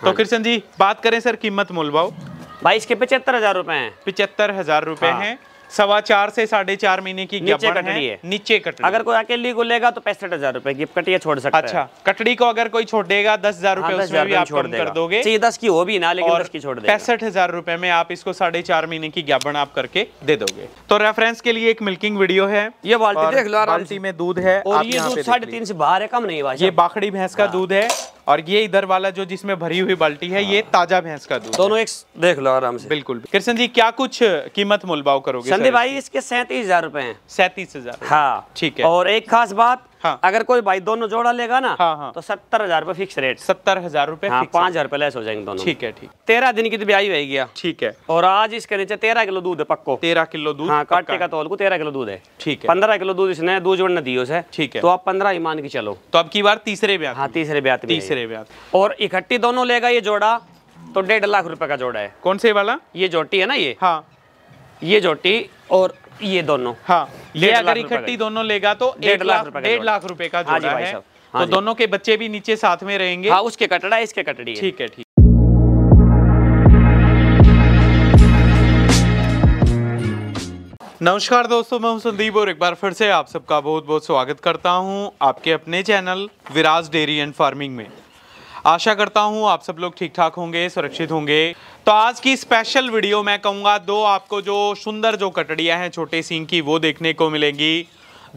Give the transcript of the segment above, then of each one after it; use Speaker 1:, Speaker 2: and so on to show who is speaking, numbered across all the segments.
Speaker 1: तो हाँ कृष्ण जी बात करें सर कीमत मोल भाव भाई इसके पचहत्तर हजार रुपए है पिछहत्तर हजार रुपए हाँ। सवा चार से साढ़े चार महीने की नीचे कटड़ी है नीचे कटड़ी अगर कोई अकेली को लेगा तो पैंसठ हजार रूपए गिफ्ट कटिया छोड़ सकता अच्छा, है अच्छा कटड़ी को अगर कोई हाँ, छोड़ देगा दस हजार रूपए छोड़ कर दोगे दस की हो भी ना लेकिन दस की छोड़ पैंसठ हजार रूपए में आप इसको साढ़े चार महीने की ज्ञापन आप करके दे दोगे तो रेफरेंस के लिए एक मिल्किंग वीडियो है ये बाल्टी बाल्टी में दूध है और ये दूध साढ़े तीन से बाहर है कम नहीं ये बाखड़ी भैंस का हाँ। दूध है और ये इधर वाला जो जिसमें भरी हुई बाल्टी है ये हाँ। ताजा भैंस का दूध दोनों एक देख लो आराम से बिल्कुल कृष्ण जी क्या कुछ कीमत मुलबाव करोगे संदीप भाई इसके सैंतीस हजार रूपए है सैंतीस हजार हाँ ठीक है और एक खास बात हाँ। अगर कोई भाई दोनों जोड़ा लेगा ना हाँ, हाँ। तो सत्तर हजार रूपए फिक्स रेट सत्तर हजार रूपए हाँ, पाँच हजार लेस हो जाएंगे दोनों ठीक है ठीक तेरह दिन की तो ब्याई हुई गया ठीक है और आज इसके नीचे तेरह किलो दूध है पक्को तेरह किलो दूध हाँ काटे का तोल को तेरह किलो दूध है ठीक है पंद्रह किलो दूध इसने दूध जोड़ने दी उसे ठीक है तो आप पंद्रह ही मान के चलो तो अब की बार तीसरे ब्याह हाँ तीसरे ब्याह तीसरे ब्याह और इकट्ठी दोनों लेगा ये जोड़ा तो डेढ़ लाख रुपए का जोड़ा है कौन से वाला ये जोटी है ना ये हाँ ये जोटी और ये दोनों हाँ ये अगर इकट्ठी दोनों लेगा तो डेढ़ लाख डेढ़ लाख रुपए का जोड़ा हाँ है तो हाँ दोनों के बच्चे भी नीचे साथ में रहेंगे हाँ उसके कटड़ा इसके कटड़ी ठीक है ठीक नमस्कार दोस्तों मैं हूं संदीप और एक बार फिर से आप सबका बहुत बहुत स्वागत करता हूं आपके अपने channel Viraj dairy and farming में आशा करता हूँ आप सब लोग ठीक ठाक होंगे सुरक्षित होंगे तो आज की स्पेशल वीडियो मैं कहूँगा दो आपको जो सुंदर जो कटड़ियाँ हैं छोटे सिंह की वो देखने को मिलेंगी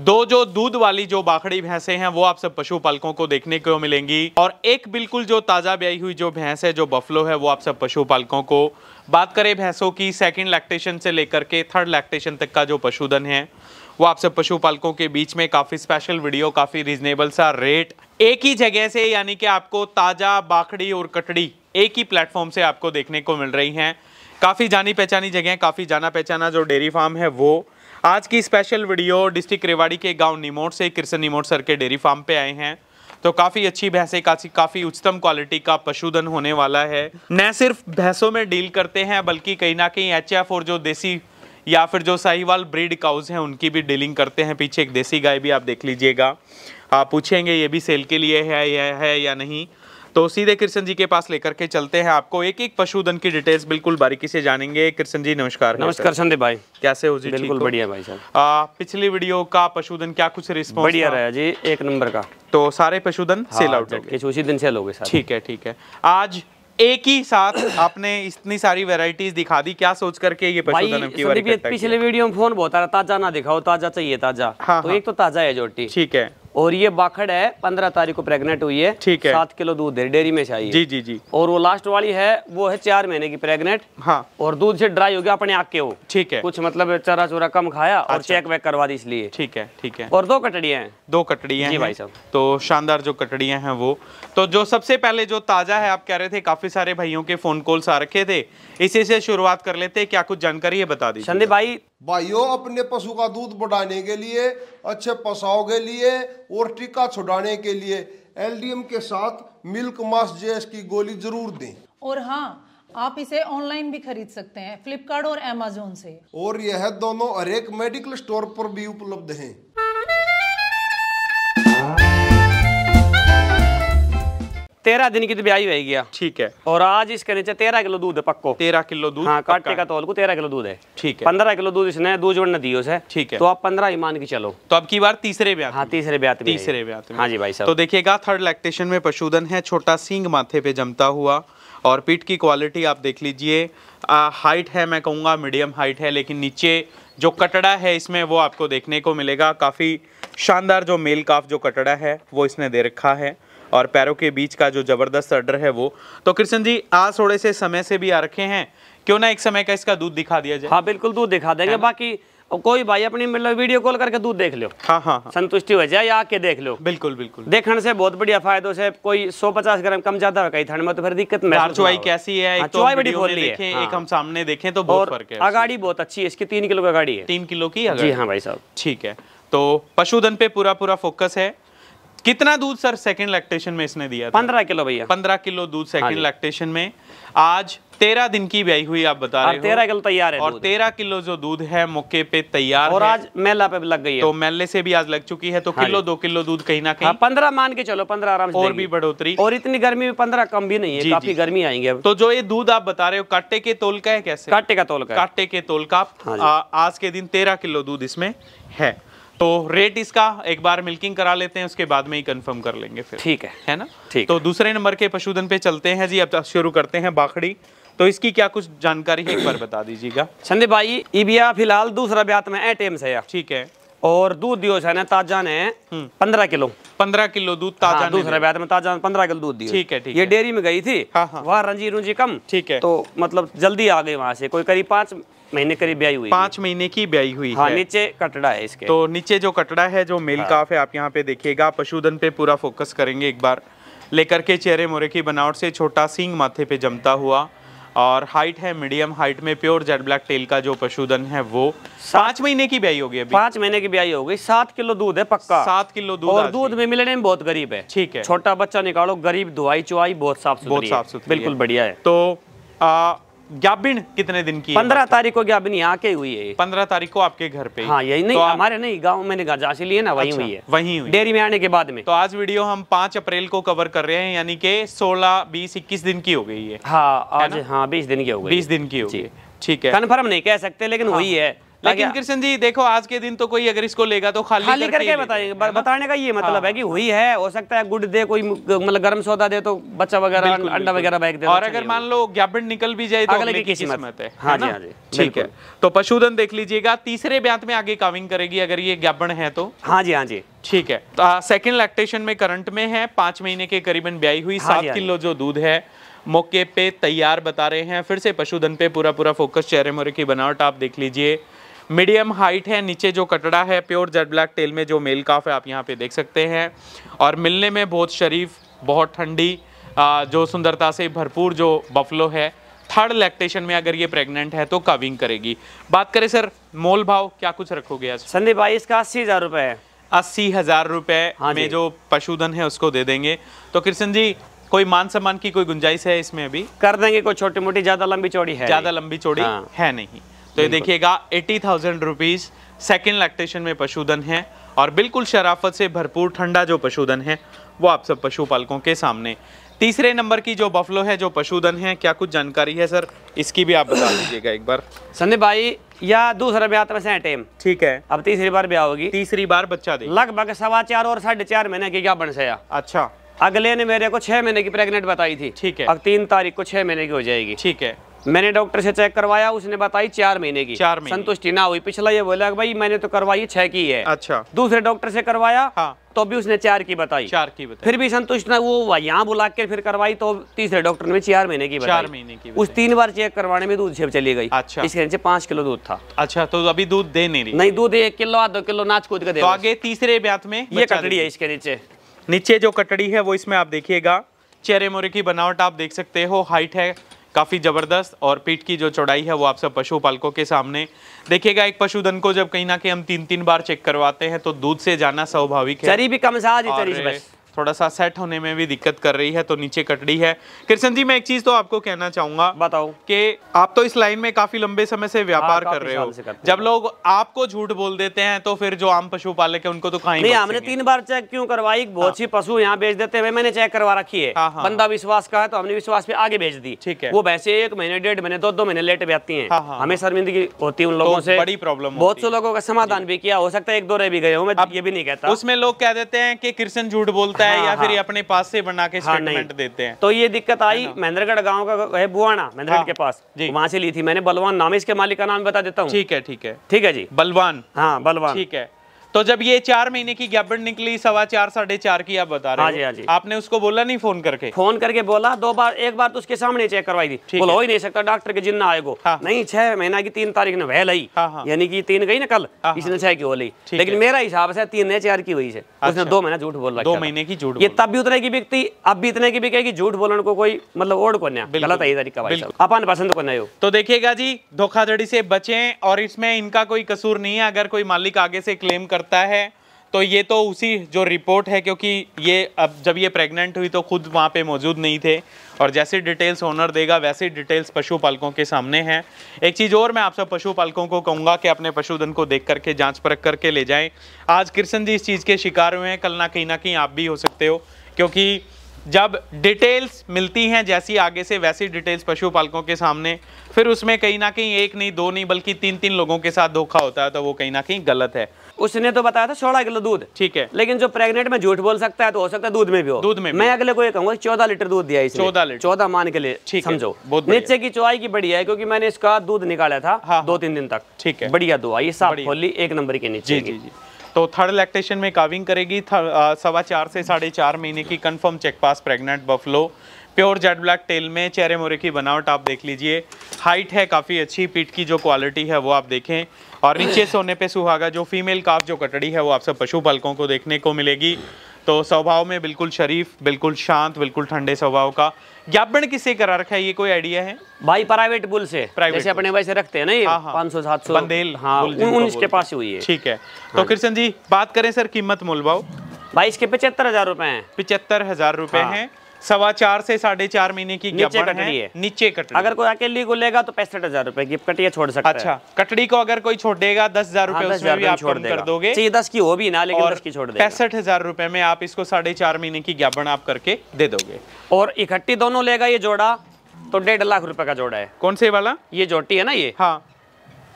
Speaker 1: दो जो दूध वाली जो बाखड़ी भैंसे हैं वो आप सब पशुपालकों को देखने को मिलेंगी और एक बिल्कुल जो ताज़ा ब्याई हुई जो भैंस है जो बफलो है वो आप सब पशुपालकों को बात करें भैंसों की सेकंड लैक्टेशन से लेकर के थर्ड लैक्टेशन तक का जो पशुधन है वो आपसे पशुपालकों के बीच में काफ़ी स्पेशल वीडियो काफ़ी रिजनेबल सा रेट एक ही जगह से यानी कि आपको ताज़ा बाखड़ी और कटड़ी एक ही प्लेटफॉर्म से आपको देखने को मिल रही हैं काफ़ी जानी पहचानी जगह काफ़ी जाना पहचाना जो डेयरी फार्म है वो आज की स्पेशल वीडियो डिस्ट्रिक्ट रेवाड़ी के गांव निमोट से कृष्ण निमोट सर के डेयरी फार्म पे आए हैं तो काफ़ी अच्छी भैंसें काफ़ी काफ़ी उच्चतम क्वालिटी का पशुधन होने वाला है न सिर्फ भैंसों में डील करते हैं बल्कि कहीं ना कहीं एच और जो देसी या फिर जो साहिवाल ब्रीड काउज हैं उनकी भी डीलिंग करते हैं पीछे एक देसी गाय भी आप देख लीजिएगा आप पूछेंगे ये भी सेल के लिए है या है या नहीं तो सीधे कृष्ण जी के पास लेकर के चलते हैं आपको एक एक पशुधन की डिटेल्स बिल्कुल बारीकी से जानेंगे कृष्ण जी नमस्कार नमस्कार संदीप भाई कैसे हो जी बिल्कुल बढ़िया भाई आ, पिछली वीडियो का पशुधन क्या कुछ रिस्पॉन्स बढ़िया रहा जी एक नंबर का तो सारे पशुधन सेल हाँ, आउट उसी दिन सेल हो गए ठीक है ठीक है आज एक ही साथ आपने इतनी सारी वैरायटीज दिखा दी क्या सोच करके ये की पिछले वीडियो में फोन बहुत आ रहा ताजा ना दिखाओ ताजा चाहिए ताजा हाँ, तो एक हाँ। तो ताजा है जोटी ठीक है और ये बाखड़ है पंद्रह तारीख को प्रेग्नेंट हुई है ठीक है सात किलो दूध है डेयरी में चाहिए जी जी जी और वो लास्ट वाली है वो है चार महीने की प्रेग्नेंट हाँ और दूध से ड्राई हो गया अपने आग के हो ठीक है कुछ मतलब चरा चुरा कम खाया अच्छा। और चेक वेक करवा दी इसलिए ठीक है ठीक है और दो कटड़िया है दो कटड़िया जी भाई साहब तो शानदार जो कटड़िया है वो तो जो सबसे पहले जो ताजा है आप कह रहे थे काफी सारे भाइयों के फोन कॉल्स आ रखे थे इसी से शुरुआत कर लेते क्या कुछ जानकारी है बता दी संदीप भाई भाइयों अपने पशु का दूध बढ़ाने के लिए अच्छे पसाव के लिए और टीका छुड़ाने के लिए एलडीएम के साथ मिल्क मास जेस की गोली जरूर दें और हाँ आप इसे ऑनलाइन भी खरीद सकते हैं फ्लिपकार्ट और अमेजोन से और यह दोनों हरेक मेडिकल स्टोर पर भी उपलब्ध हैं तेरह दिन की तो ब्याई हुई गया ठीक है और आज इसके नीचे तेरह किलो दूध है पक्को तेरह किलो दूध हाँ काटे का तोल को तेरह किलो दूध है ठीक है पंद्रह किलो दूध इसने दूध जोड़ दी उसे ठीक है तो आप पंद्रह ईमान की चलो तो अब की बार तीसरे ब्याह हाँ तीसरे ब्याह तीसरे ब्याह हाँ जी भाई साहब तो देखिएगा थर्ड लैक्टेशन में पशुधन है छोटा सिंग माथे पे जमता हुआ और पीठ की क्वालिटी आप देख लीजिए हाइट है मैं कहूँगा मीडियम हाइट है लेकिन नीचे जो कटड़ा है इसमें वो आपको देखने को मिलेगा काफ़ी शानदार जो मेल काफ जो कटड़ा है वो इसने दे रखा है और पैरों के बीच का जो ज़बरदस्त अडर है वो तो कृष्ण जी आज थोड़े से समय से भी आ रखे हैं क्यों ना एक समय का इसका दूध दिखा दिया जाए हाँ बिल्कुल दूध दिखा देंगे बाकी कोई भाई अपनी मतलब वीडियो कॉल करके दूध देख लो हाँ, हाँ हाँ, संतुष्टि हो जाए आके देख लो बिल्कुल बिल्कुल देखने से बहुत बढ़िया फायदा से कोई 150 ग्राम कम ज्यादा कई ठंड में तो फिर दिक्कत में चुवाई कैसी है एक हाँ, तो बड़ी है। हाँ। एक हम सामने देखें तो बहुत फर्क है अगाड़ी बहुत अच्छी है इसकी तीन किलो की अगाड़ी है तीन किलो की जी हाँ भाई साहब ठीक है तो पशुधन पे पूरा पूरा फोकस है कितना दूध सर सेकंड लैक्टेशन में इसने दिया पंद्रह किलो भैया पंद्रह किलो दूध सेकंड हाँ लैक्टेशन में आज तेरह दिन की ब्याई हुई आप बता रहे हो तेरह किलो तैयार है और तेरह किलो जो दूध है मौके पे तैयार और आज मेला पे लग गई है तो मेले से भी आज लग चुकी है तो हाँ किलो दो किलो दूध कहीं ना कहीं हाँ, पंद्रह मान के चलो पंद्रह आराम और भी बढ़ोतरी और इतनी गर्मी में पंद्रह कम भी नहीं है काफी गर्मी आएंगे अब तो जो ये दूध आप बता रहे हो काटे के तोल का है कैसे काटे का तोल काटे के तोल का आज के दिन तेरह किलो दूध इसमें है तो रेट इसका एक बार मिल्किंग करा लेते हैं उसके बाद में ही कंफर्म कर लेंगे फिर ठीक है है ना ठीक तो दूसरे नंबर के पशुधन पे चलते हैं जी अब शुरू करते हैं बाखड़ी तो इसकी क्या कुछ जानकारी है एक बार बता दीजिएगा संदीप भाई ईबिया फिलहाल दूसरा ब्यात में एटीएम है ठीक है और दूध दियो ने ताजा ने हम्म। पंद्रह किलो पंद्रह किलो दूध ताजा हाँ, दूसरे ब्याज में ताजा पंद्रह किलो दूध दियो ठीक है ठीक ये डेयरी में गई थी हाँ, वहाँ रंजी रुंजी कम ठीक है तो मतलब जल्दी आ गई वहाँ से कोई करीब पांच महीने करीब ब्याई हुई पांच महीने की ब्याई हुई हाँ, है। नीचे कटड़ा है इसके तो नीचे जो कटड़ा है जो मेल हाँ। काफ है आप यहाँ पे देखिएगा पशुधन पे पूरा फोकस करेंगे एक बार लेकर के चेहरे मोरे की बनावट से छोटा सींग माथे पे जमता हुआ और हाइट है मीडियम हाइट में प्योर जेड ब्लैक टेल का जो पशुधन है वो पांच महीने की ब्याई होगी अभी पांच महीने की ब्याई होगी सात किलो दूध है पक्का सात किलो दूध और दूध में मिलने में बहुत गरीब है ठीक है छोटा बच्चा निकालो गरीब दुआई चुआई बहुत साफ बहुत साफ सुथरी बिल्कुल बढ़िया है तो ज्ञापिन कितने दिन की पंद्रह तारीख को ज्ञापिन यहाँ के हुई है पंद्रह तारीख को आपके घर पे हाँ यही नहीं तो आप... हमारे नहीं गाँव मैंने जांच ली है ना वही अच्छा, हुई है वही हुई डेयरी में आने के बाद में तो आज वीडियो हम पांच अप्रैल को कवर कर रहे हैं यानी के सोलह बीस इक्कीस दिन की हो गई है हाँ आज हाँ बीस दिन की हो गई बीस दिन की हो गई ठीक है कन्फर्म नहीं कह सकते लेकिन वही हाँ। है लेकिन कृष्ण जी देखो आज के दिन तो कोई अगर इसको लेगा तो खाली, खाली करके, करके बताइए बताने का ये मतलब हाँ। है कि हाँ। हुई है हो सकता है गुड दे कोई मतलब गर्म सौदा दे तो बच्चा वगैरह अंडा वगैरह बैग दे और अगर मान लो ज्ञापन निकल भी जाए तो अगले की है हाँ हाँ ठीक है तो पशुधन देख लीजिएगा तीसरे ब्यांत में आगे काविंग करेगी अगर ये ज्ञापन है तो हाँ जी हाँ जी ठीक है तो लैक्टेशन में करंट में है पांच महीने के करीबन ब्याई हुई सात किलो जो दूध है मौके पे तैयार बता रहे हैं फिर से पशुधन पे पूरा पूरा फोकस चेहरे मोरे की बनावट आप देख लीजिए मीडियम हाइट है नीचे जो कटड़ा है प्योर जेड ब्लैक टेल में जो मेल काफ है आप यहाँ पे देख सकते हैं और मिलने में बहुत शरीफ बहुत ठंडी जो सुंदरता से भरपूर जो बफलो है थर्ड लैक्टेशन में अगर ये प्रेग्नेंट है तो कविंग करेगी बात करें सर मोल भाव क्या कुछ रखोगे आज संदीप भाई इसका अस्सी हज़ार रुपये है अस्सी हज़ार रुपये हाँ में जो पशुधन है उसको दे देंगे तो कृष्ण जी कोई मान सम्मान की कोई गुंजाइश है इसमें अभी कर देंगे कोई छोटी मोटी ज़्यादा लंबी चौड़ी है ज़्यादा लंबी चौड़ी हाँ। है नहीं तो ये देखिएगा eighty thousand rupees second lactation में पशुधन है और बिल्कुल शराफत से भरपूर ठंडा जो पशुधन है वो आप सब पशुपालकों के सामने तीसरे नंबर की जो बफलो है जो पशुधन है क्या कुछ जानकारी है सर इसकी भी आप बता दीजिएगा एक बार संदीप भाई या दूसरा ब्याह तो वैसे टेम ठीक है अब तीसरी बार ब्याह होगी तीसरी बार बच्चा दे लगभग सवा चार और साढ़े चार महीने की क्या बन सया अच्छा अगले ने मेरे को छह महीने की प्रेग्नेंट बताई थी ठीक है अब तीन तारीख को छह महीने की हो जाएगी ठीक है मैंने डॉक्टर से चेक करवाया उसने बताई चार महीने की चार महीने संतुष्टि ना हुई पिछला ये बोला भाई मैंने तो करवाई छह की है अच्छा दूसरे डॉक्टर से करवाया हाँ तो भी उसने चार की बताई चार की बताई फिर भी संतुष्ट ना वो यहाँ बुला के फिर करवाई तो तीसरे डॉक्टर ने चार महीने की चार महीने की उस तीन बार चेक करवाने में दूध छेप चली गई अच्छा इसके नीचे पांच किलो दूध था अच्छा तो अभी दूध दे नहीं नहीं दूध एक किलो आधो किलो नाच कूद का तो आगे तीसरे ब्याथ में ये कटड़ी है इसके नीचे नीचे जो कटड़ी है वो इसमें आप देखिएगा चेहरे मोरे की बनावट आप देख सकते हो हाइट है काफ़ी ज़बरदस्त और पीठ की जो चौड़ाई है वो आप सब पशुपालकों के सामने देखिएगा एक पशुधन को जब कहीं ना कहीं हम तीन तीन बार चेक करवाते हैं तो दूध से जाना स्वाभाविक है चरी भी कम थोड़ा सा सेट होने में भी दिक्कत कर रही है तो नीचे कट रही है कृष्ण जी मैं एक चीज तो आपको कहना चाहूंगा बताओ कि आप तो इस लाइन में काफी लंबे समय से व्यापार हाँ, कर रहे हो जब लोग आपको झूठ बोल देते हैं तो फिर जो आम पशुपालक है उनको तो खाएंगे नहीं हमने तीन बार चेक क्यों करवाई हाँ। बहुत सी पशु यहाँ बेच देते हैं मैंने चेक करवा रखी है हाँ, बंदा विश्वास का है तो हमने विश्वास पे आगे भेज दी ठीक है वो वैसे एक महीने डेढ़ महीने दो दो महीने लेट बैठती है हमें शर्मिंदगी होती है उन लोगों तो से बड़ी प्रॉब्लम बहुत से लोगों का समाधान भी किया हो सकता है एक दो रह भी गए हो मैं ये भी नहीं कहता उसमें लोग कह देते हैं कि कृष्ण झूठ बोलते होता है हाँ, या फिर हाँ। अपने पास से बना के हाँ, स्टेटमेंट देते हैं तो ये दिक्कत आई महेंद्रगढ़ गांव का है बुआना महेंद्रगढ़ हाँ। के पास वहाँ से ली थी मैंने बलवान नाम इसके मालिक का नाम बता देता हूँ ठीक है ठीक है ठीक है जी बलवान हाँ बलवान ठीक है तो जब ये चार महीने की गैबन निकली सवा चार साढ़े चार की आप बता रहे हाँ जी हाँ जी आपने उसको बोला नहीं फोन करके फोन करके बोला दो बार एक बार तो उसके सामने चेक करवाई दी बोला हो ही नहीं सकता डॉक्टर के जिन्ना आएगो हाँ। नहीं छह महीना की तीन तारीख ने वह लई हाँ, हाँ। यानी कि तीन गई ना कल हाँ, इसने छह की हो ली लेकिन मेरा हिसाब से तीन ने चार की हुई है उसने अच्छा। दो महीना झूठ बोल रहा दो महीने की झूठ ये तब भी उतने की बिकती अब भी इतने की बिकेगी झूठ बोलने को कोई मतलब ओड को गलत है तरीका अपन पसंद को नो तो देखिएगा जी धोखाधड़ी से बचे और इसमें इनका कोई कसूर नहीं है अगर कोई मालिक आगे से क्लेम कर करता है तो ये तो उसी जो रिपोर्ट है क्योंकि ये अब जब ये प्रेग्नेंट हुई तो खुद वहाँ पे मौजूद नहीं थे और जैसे डिटेल्स ओनर देगा वैसे डिटेल्स पशुपालकों के सामने हैं एक चीज़ और मैं आप सब पशुपालकों को कहूँगा कि अपने पशुधन को देख करके जांच परख करके ले जाएं आज कृष्ण जी इस चीज़ के शिकार हुए हैं कल ना कहीं ना कहीं आप भी हो सकते हो क्योंकि जब डिटेल्स मिलती हैं जैसी आगे से वैसी डिटेल्स पशुपालकों के सामने फिर उसमें कहीं ना कहीं एक नहीं दो नहीं बल्कि तीन तीन लोगों के साथ धोखा होता है तो वो कहीं ना कहीं गलत है उसने तो बताया था सोलह किलो दूध ठीक है लेकिन जो प्रेग्नेंट में झूठ बोल सकता है तो हो सकता है दूध में भी हो दूध में मैं अगले को ये कहूंगा चौदह लीटर दूध दिया चौदह लीटर चौदह मान के लिए ठीक समझो नीचे की चौई की बढ़िया है क्योंकि मैंने इसका दूध निकाला था हाँ, हाँ। दो तीन दिन तक ठीक है बढ़िया दुआ साफ खोली एक नंबर के नीचे जी जी तो थर्ड लैक्टेशन में काविंग करेगी सवा चार से साढ़े चार महीने की confirm check pass pregnant buffalo pure jet black tail में चेहरे मोरे की बनावट आप देख लीजिए हाइट है काफ़ी अच्छी पीठ की जो क्वालिटी है वो आप देखें और नीचे सोने पे सुहागा जो फीमेल काफ जो कटड़ी है वो आप सब पशुपालकों को देखने को मिलेगी तो स्वभाव में बिल्कुल शरीफ बिल्कुल शांत बिल्कुल ठंडे स्वभाव का ज्ञापन किसे करा रखा है ये कोई आइडिया है भाई प्राइवेट बुल से जैसे अपने भाई से रखते हैं ना ये हाँ, हाँ। पाँच सौ सात सौ बंदेल हाँ उनके पास हुई है ठीक है तो हाँ। कृष्ण जी बात करें सर कीमत मोलवाओ भाई इसके पचहत्तर हजार रुपए हैं पचहत्तर हजार रुपए हैं सवा चार से साढ़े चार महीने की नीचे कटड़ी है है नीचे कटड़ी अगर कोई अकेली को लेगा तो पैंसठ हजार रूपए की कटिया छोड़ सकता अच्छा है अच्छा कटड़ी को अगर कोई छोड़ देगा दस हजार हाँ, रूपए दोगे दस की हो भी ना लेकिन दस की छोड़ पैंसठ हजार रूपए में आप इसको साढ़े चार महीने की ज्ञापन आप करके दे दोगे और इकट्ठी दोनों लेगा ये जोड़ा तो डेढ़ लाख रुपए का जोड़ा है कौन से वाला ये जोटी है ना ये हाँ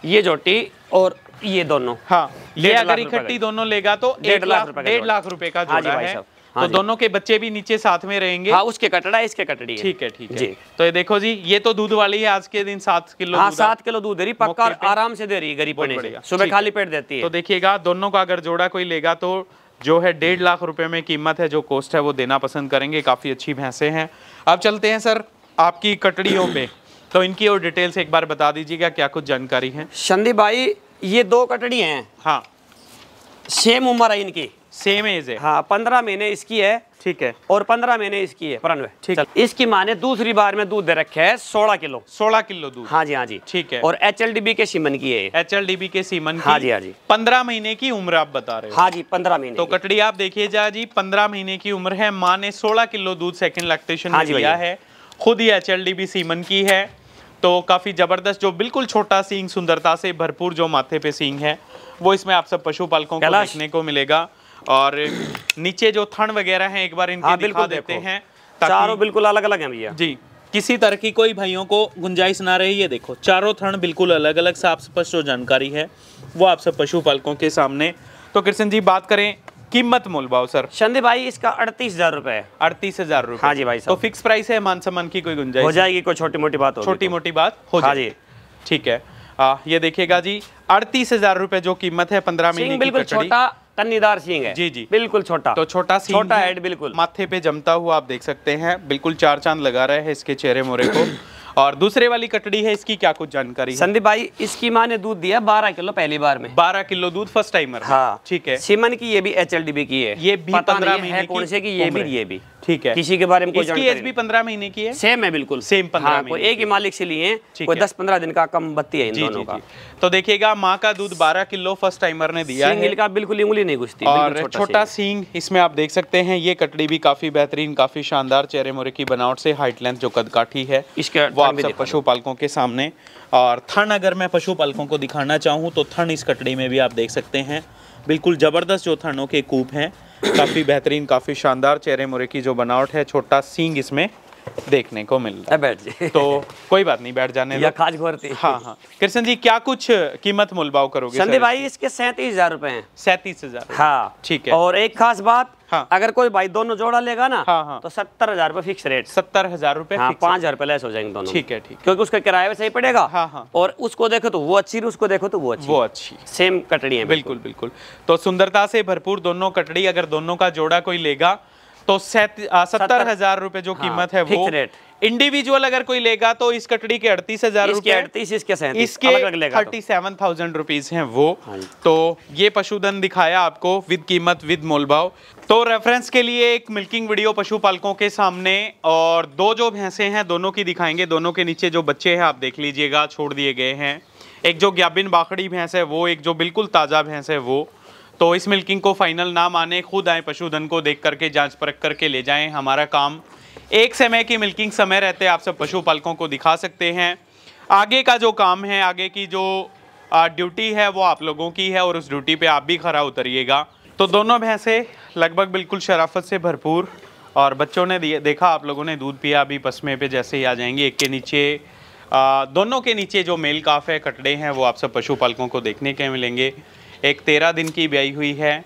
Speaker 1: ये जोटी और ये दोनों हाँ ये अगर इकट्ठी दोनों लेगा तो डेढ़ लाख डेढ़ लाख रुपए का जोड़ा हाँ है हाँ तो दोनों के बच्चे भी नीचे साथ में रहेंगे हाँ उसके कटड़ा इसके कटड़ी ठीक है ठीक है जी तो ये देखो जी ये तो दूध वाली है आज के दिन सात किलो हाँ सात किलो दूध दे रही पक्का आराम से दे रही है गरीब सुबह खाली पेट देती है तो देखिएगा दोनों का अगर जोड़ा कोई लेगा तो जो है डेढ़ लाख रुपए में कीमत है जो कोस्ट है वो देना पसंद करेंगे काफ़ी अच्छी भैंसे हैं अब चलते हैं सर आपकी कटड़ियों पे तो इनकी और डिटेल एक बार बता दीजिएगा क्या कुछ जानकारी है संदीप भाई ये दो कटड़ी हैं हाँ सेम उम्र है इनकी सेम एज है हाँ पंद्रह महीने इसकी है ठीक है और पंद्रह महीने इसकी है परानवे ठीक है इसकी माँ ने दूसरी बार में दूध दे रखे है सोलह किलो सोलह किलो दूध हाँ जी हाँ जी ठीक है और एच के सीमन की है एच के सीमन हाँ जी हाँ जी पंद्रह महीने की उम्र आप बता रहे हो हाँ जी पंद्रह महीने तो कटड़ी आप देखिए जा जी पंद्रह महीने की उम्र है माँ ने सोलह किलो दूध सेकेंड लैक्टेशन हाँ में है खुद ही एच सीमन की है तो काफ़ी ज़बरदस्त जो बिल्कुल छोटा सींग सुंदरता से भरपूर जो माथे पे सींग है वो इसमें आप सब पशुपालकों को देखने को मिलेगा और नीचे जो थन वगैरह हैं एक बार इनके हाँ, दिखा देते हैं चारों बिल्कुल अलग अलग हैं भैया जी किसी तरह की कोई भाइयों को गुंजाइश ना रही है देखो चारों थन बिल्कुल अलग अलग साफ स्पष्ट जो जानकारी है वो आप सब पशुपालकों के सामने तो कृष्ण जी बात करें कीमत मोल भाव सर संदीप भाई इसका अड़तीस हजार रुपए अड़तीस हजार रुपए हाँ जी भाई तो फिक्स प्राइस है मान सम्मान की कोई गुंजाइश हो जाएगी कोई छोटी मोटी तो। बात छोटी मोटी बात हो हाँ जी ठीक है आ, ये देखिएगा जी अड़तीस हजार रुपए जो कीमत है पंद्रह महीने बिल्कुल छोटा कन्नीदार सींग है जी जी बिल्कुल छोटा तो छोटा सींग छोटा हेड बिल्कुल माथे पे जमता हुआ आप देख सकते हैं बिल्कुल चार चांद लगा रहे हैं इसके चेहरे मोरे को और दूसरे वाली कटड़ी है इसकी क्या कुछ जानकारी संदीप भाई इसकी माँ ने दूध दिया बारह किलो पहली बार में बारह किलो दूध फर्स्ट टाइमर हाँ ठीक है सीमन की ये भी एच की है ये भी पंद्रह है कौन से की ये भी ये भी ठीक है किसी के बारे में कोई इसकी एज पंद्रह महीने की है सेम है बिल्कुल सेम पंद्रह हाँ, एक ही मालिक से लिए कोई दस पंद्रह दिन का कम बत्ती है इन दोनों का तो देखिएगा माँ का दूध बारह किलो फर्स्ट टाइमर ने दिया है का बिल्कुल उंगली नहीं घुसती और छोटा सींग इसमें आप देख सकते हैं ये कटड़ी भी काफी बेहतरीन काफी शानदार चेहरे मोरे की बनावट से हाइट लेंथ जो कदकाठी है इसके वो पशुपालकों के सामने और थन अगर मैं पशुपालकों को दिखाना चाहूँ तो थन इस कटड़ी में भी आप देख सकते हैं बिल्कुल ज़बरदस्त जो थनों के कूप हैं काफ़ी बेहतरीन काफ़ी शानदार चेहरे मुरे की जो बनावट है छोटा सींग इसमें देखने को मिल रहा है बैठ जी तो कोई बात नहीं बैठ जाने या खाज हाँ हाँ कृष्ण जी क्या कुछ कीमत मुलबाव करोगे संदीप भाई इसके सैंतीस हजार रुपए हैं सैंतीस हजार हाँ ठीक है और एक खास बात हाँ। अगर कोई भाई दोनों जोड़ा लेगा ना हाँ, हाँ। तो सत्तर हजार रूपए फिक्स रेट सत्तर हजार रूपए हाँ, पांच हजार रूपए लेस हो जाएंगे दोनों ठीक है ठीक क्योंकि उसका किराया भी सही पड़ेगा हाँ, हाँ। और उसको देखो तो वो अच्छी उसको देखो तो वो अच्छी वो अच्छी सेम कटड़ी है बिल्कुल बिल्कुल तो सुंदरता से भरपूर दोनों कटड़ी अगर दोनों का जोड़ा कोई लेगा तो सत्तर हजार रूपए जो हाँ, कीमत है वो रेट इंडिविजुअल अगर कोई लेगा तो इस कटड़ी के अड़तीस हजार थर्टी सेवन थाउजेंड रुपीज है वो हाँ तो ये पशुधन दिखाया आपको विद कीमत विद मोल भाव तो रेफरेंस के लिए एक मिल्किंग वीडियो पशुपालकों के सामने और दो जो भैंसे हैं दोनों की दिखाएंगे दोनों के नीचे जो बच्चे हैं आप देख लीजिएगा छोड़ दिए गए हैं एक जो ग्याबिन बाखड़ी भैंस है वो एक जो बिल्कुल ताज़ा भैंस है वो तो इस मिल्किंग को फाइनल ना माने खुद आए पशुधन को देख करके जांच परख करके ले जाएं हमारा काम एक समय की मिल्किंग समय रहते आप सब पशुपालकों को दिखा सकते हैं आगे का जो काम है आगे की जो ड्यूटी है वो आप लोगों की है और उस ड्यूटी पे आप भी खरा उतरिएगा तो दोनों भैंसें लगभग बिल्कुल शराफत से भरपूर और बच्चों ने देखा आप लोगों ने दूध पिया अभी पसमे पे जैसे ही आ जाएंगे एक के नीचे आ, दोनों के नीचे जो मेल काफ है कटड़े हैं वो आप सब पशुपालकों को देखने के मिलेंगे एक तेरह दिन की ब्याई हुई है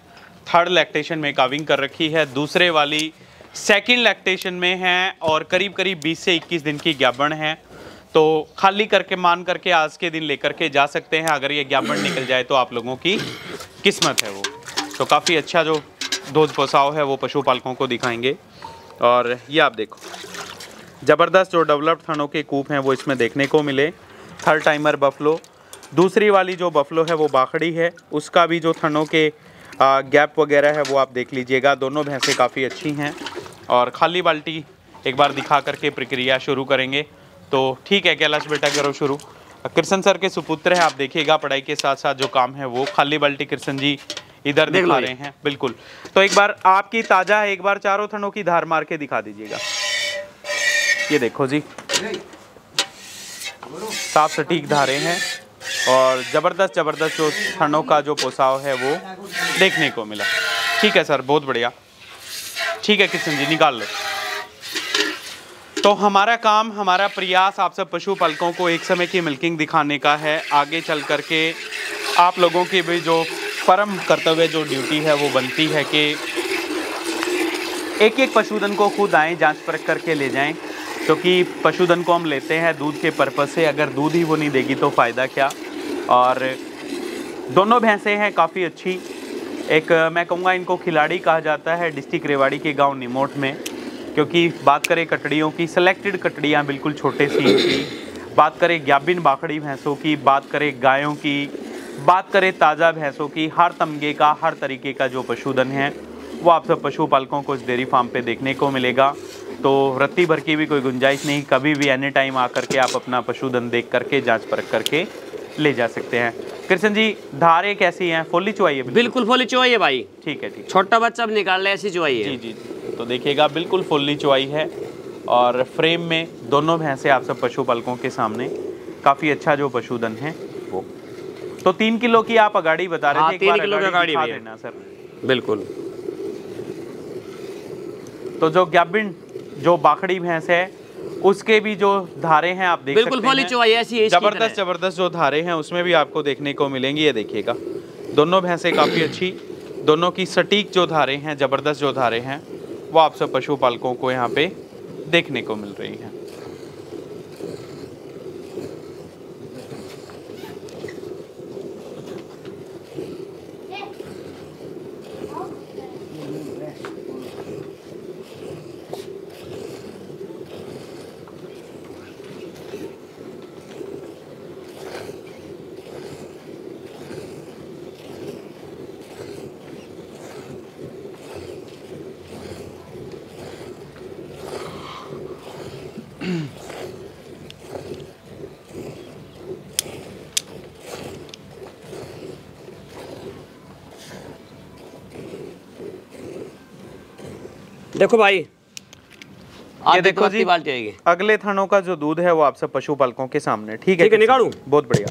Speaker 1: थर्ड लैक्टेशन में काविंग कर रखी है दूसरे वाली सेकेंड लैक्टेशन में हैं और करीब करीब 20 से 21 दिन की ज्ञापन है तो खाली करके मान करके आज के दिन लेकर के जा सकते हैं अगर ये ज्ञापन निकल जाए तो आप लोगों की किस्मत है वो तो काफ़ी अच्छा जो धोध पोसाव है वो पशुपालकों को दिखाएंगे और ये आप देखो ज़बरदस्त जो डेवलप्ड थानों के कूप हैं वो इसमें देखने को मिले थर्ड टाइमर बफलो दूसरी वाली जो बफलो है वो बाखड़ी है उसका भी जो थनों के गैप वगैरह है वो आप देख लीजिएगा दोनों भैंसें काफ़ी अच्छी हैं और खाली बाल्टी एक बार दिखा करके प्रक्रिया शुरू करेंगे तो ठीक है कैलाश बेटा करो शुरू कृष्ण सर के सुपुत्र हैं आप देखिएगा पढ़ाई के साथ साथ जो काम है वो खाली बाल्टी कृष्ण जी इधर दिखा रहे हैं बिल्कुल तो एक बार आपकी ताजा है एक बार चारों थनों की धार मार के दिखा दीजिएगा ये देखो जी साफ सटीक धारे हैं और ज़बरदस्त ज़बरदस्त जो थनों का जो पोसाव है वो देखने को मिला ठीक है सर बहुत बढ़िया ठीक है किशन जी निकाल लो तो हमारा काम हमारा प्रयास आप सब पशु पालकों को एक समय की मिल्किंग दिखाने का है आगे चल करके आप लोगों की भी जो परम कर्तव्य जो ड्यूटी है वो बनती है कि एक एक पशुधन को खुद आएँ जांच परख करके ले जाएं क्योंकि तो पशुधन को हम लेते हैं दूध के पर्पज़ से अगर दूध ही वो नहीं देगी तो फ़ायदा क्या और दोनों भैंसें हैं काफ़ी अच्छी एक मैं कहूँगा इनको खिलाड़ी कहा जाता है डिस्ट्रिक्ट रेवाड़ी के गांव निमोट में क्योंकि बात करें कटड़ियों की सिलेक्टेड कटड़ियाँ बिल्कुल छोटे सी की बात करें ग्याबिन बाखड़ी भैंसों की बात करें गायों की बात करें ताज़ा भैंसों की हर तमगे का हर तरीके का जो पशुधन है वो आप सब पशुपालकों को इस डेयरी फार्म पे देखने को मिलेगा तो रत्ती भर की भी कोई गुंजाइश नहीं कभी भी एनी टाइम आकर के आप अपना पशुधन देख करके जांच परख करके ले जा सकते हैं कृष्ण जी धारे कैसी हैं फोली चुवाई है बिल्कुल फुल्ली चुवाई है भाई ठीक है ठीक छोटा बच्चा अब निकाल रहा ऐसी चुवाई है जी जी तो देखिएगा बिल्कुल फुल्ली चुवाई है और फ्रेम में दोनों भैंसे आप सब पशुपालकों के सामने काफ़ी अच्छा जो पशुधन है वो तो तीन किलो की आप अगाड़ी बता रहे हैं हाँ, तीन किलो की अगाड़ी देना सर बिल्कुल तो जो गैबिन जो बाखड़ी भैंस है उसके भी जो धारे हैं आप देख बिल्कुल सकते हैं ऐसी जबरदस्त जबरदस्त जो धारे हैं उसमें भी आपको देखने को मिलेंगी ये देखिएगा दोनों भैंसे काफ़ी अच्छी दोनों की सटीक जो धारे हैं ज़बरदस्त जो धारे हैं वो आप सब पशुपालकों को यहाँ पे देखने को मिल रही हैं देखो भाई ये देखो जी अगले थानों का जो दूध है वो आप सब पशुपालकों के सामने ठीक है ठीक है निकालू बहुत बढ़िया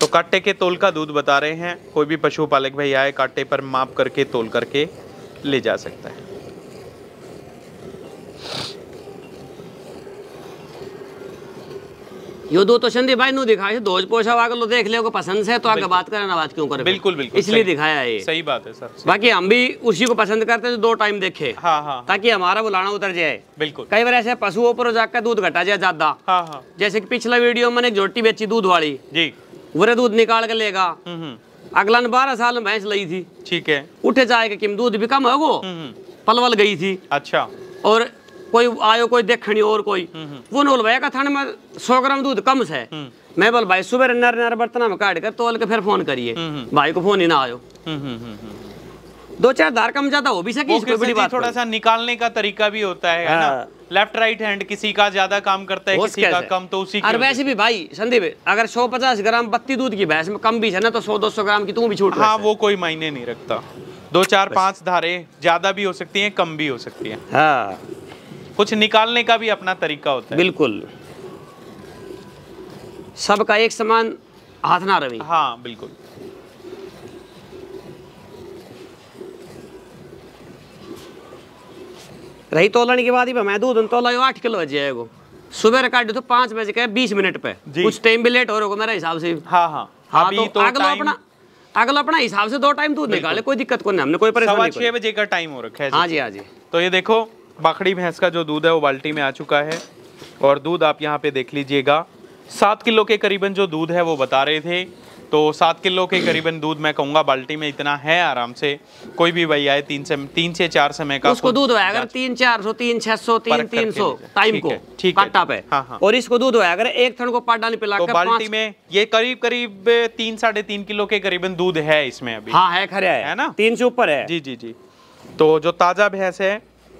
Speaker 1: तो काटे के तोल का दूध बता रहे हैं कोई भी पशुपालक भाई आए काटे पर माप करके तोल करके ले जा सकता है यो दो तो चंदी भाई नु दिखाए दोज पोशा वाग लो देख ले को पसंद से तो आगे बात करें ना बात क्यों करें बिल्कुल बिल्कुल इसलिए दिखाया है सही बात है सर बाकी हम भी उसी को पसंद करते हैं जो दो टाइम देखे हाँ, हाँ। ताकि हमारा बुलाना उतर जाए बिल्कुल कई बार ऐसे पशुओं पर जाकर दूध घटा जाए ज्यादा हाँ, हाँ। जैसे की पिछला वीडियो मैंने एक जोटी बेची दूध वाली जी वरे दूध निकाल कर लेगा हम्म, हम्म। अगला ने बारह साल में भैंस ली थी ठीक है उठे जाएगा कि दूध भी कम होगो हम्म, पलवल गई थी अच्छा और कोई आयो कोई देखनी और कोई हम्म, हम्म। वो नोल भैया का थाने में सौ ग्राम दूध कम से हम्म। मैं बोल भाई सुबह नर नर बर्तना में काट कर तोल के फिर फोन करिए भाई को फोन ही ना आयो दो चार धार कम ज्यादा हो भी सके बड़ी बात थोड़ा सा निकालने का तरीका भी होता है लेफ्ट राइट हैंड किसी का ज्यादा काम करता है किसी का कम तो उसी और वैसे भी भाई संदीप अगर 150 ग्राम बत्ती दूध की भैंस में कम भी है ना तो 100-200 ग्राम की तू भी छूट हाँ वो कोई मायने नहीं रखता दो चार पांच धारे ज्यादा भी हो सकती हैं कम भी हो सकती हैं हाँ कुछ निकालने का भी अपना तरीका होता है बिल्कुल सबका एक समान हाथ ना रवि हाँ बिल्कुल रही तोलने के बाद ही मैं दूध तोला आठ किलो जाएगा सुबह रिकॉर्ड तो पांच बजे के बीस मिनट पे कुछ टाइम भी लेट हो रहा मेरे हिसाब से हाँ हाँ हाँ तो, तो अगला अपना अगला अपना हिसाब से दो टाइम दूध निकाले कोई दिक्कत को नहीं हमने कोई परेशानी छह बजे का टाइम हो रखा है हाँ जी हाँ जी तो ये देखो बाखड़ी भैंस का जो दूध है वो बाल्टी में आ चुका है और दूध आप यहाँ पे देख लीजिएगा सात किलो के करीबन जो दूध है वो बता रहे थे तो सात किलो के करीबन दूध मैं कहूँगा बाल्टी में इतना है आराम से कोई भी भाई आए तीन से तीन से चार समय का उसको दूध होया अगर तीन चार सौ तीन छह सौ तीन तीन सौ टाइम को ठीक है, पे हाँ हाँ। और इसको दूध होया अगर एक थन को पाटा नहीं पिला तो बाल्टी में ये करीब करीब तीन साढ़े तीन किलो के करीबन दूध है इसमें अभी हाँ है खरे है ना तीन से ऊपर है जी जी जी तो जो ताजा भैंस है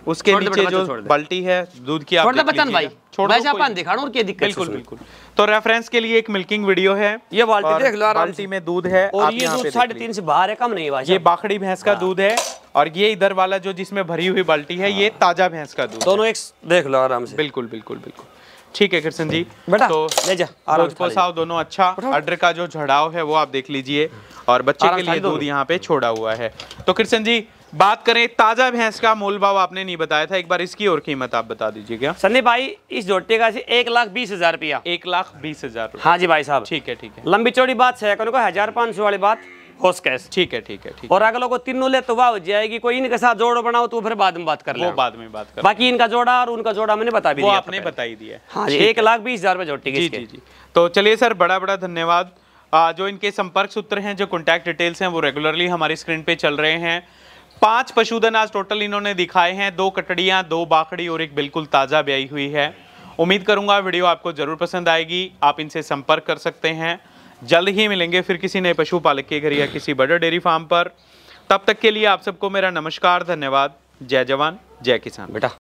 Speaker 1: उसके नीचे जो बाल्टी है दूध की आप बतन भाई छोड़ दिखा और क्या दिक्कत बिल्कुल बिल्कुल तो रेफरेंस के लिए एक मिल्किंग वीडियो है ये बाल्टी देख लो बाल्टी में दूध है और ये दूध साढ़े तीन से बाहर है कम नहीं ये बाखड़ी भैंस का हाँ। दूध है और ये इधर वाला जो जिसमें भरी हुई बाल्टी है ये हाँ। ताजा भैंस का दूध दोनों एक देख लो आराम से बिल्कुल बिल्कुल बिल्कुल ठीक है कृष्ण जी बेटा तो ले जा दूध पोसाव दोनों अच्छा अडर का जो झड़ाव है वो आप देख लीजिए और बच्चे के लिए दूध यहाँ पे छोड़ा हुआ है तो कृष्ण जी बात करें ताजा भैंस का मोल भाव आपने नहीं बताया था एक बार इसकी और कीमत आप बता दीजिए क्या संदीप भाई इस जोटे का एक लाख बीस हजार रुपया एक लाख बीस हजार हाँ जी भाई साहब ठीक है ठीक है लंबी चौड़ी बात छह करो हजार पांच सौ वाली बात ठीक है ठीक है ठीक और अगलों को तीनों ले तो वाह हो जाएगी कोई इनके साथ जोड़ो बनाओ तो फिर बाद में बात कर ले बाद में बात कर बाकी इनका जोड़ा और उनका जोड़ा मैंने बता भी दिया आपने बता ही दिया हाँ जी एक लाख बीस हजार रुपये जोटी जी जी जी तो चलिए सर बड़ा बड़ा धन्यवाद जो इनके संपर्क सूत्र हैं जो कॉन्टैक्ट डिटेल्स हैं वो रेगुलरली हमारी स्क्रीन पे चल रहे हैं पांच पशुधन आज टोटल इन्होंने दिखाए हैं दो कटड़ियाँ दो बाखड़ी और एक बिल्कुल ताज़ा ब्याई हुई है उम्मीद करूंगा वीडियो आपको ज़रूर पसंद आएगी आप इनसे संपर्क कर सकते हैं जल्द ही मिलेंगे फिर किसी नए पशुपालक के घर या किसी बड़े डेयरी फार्म पर तब तक के लिए आप सबको मेरा नमस्कार धन्यवाद जय जवान जय किसान बेटा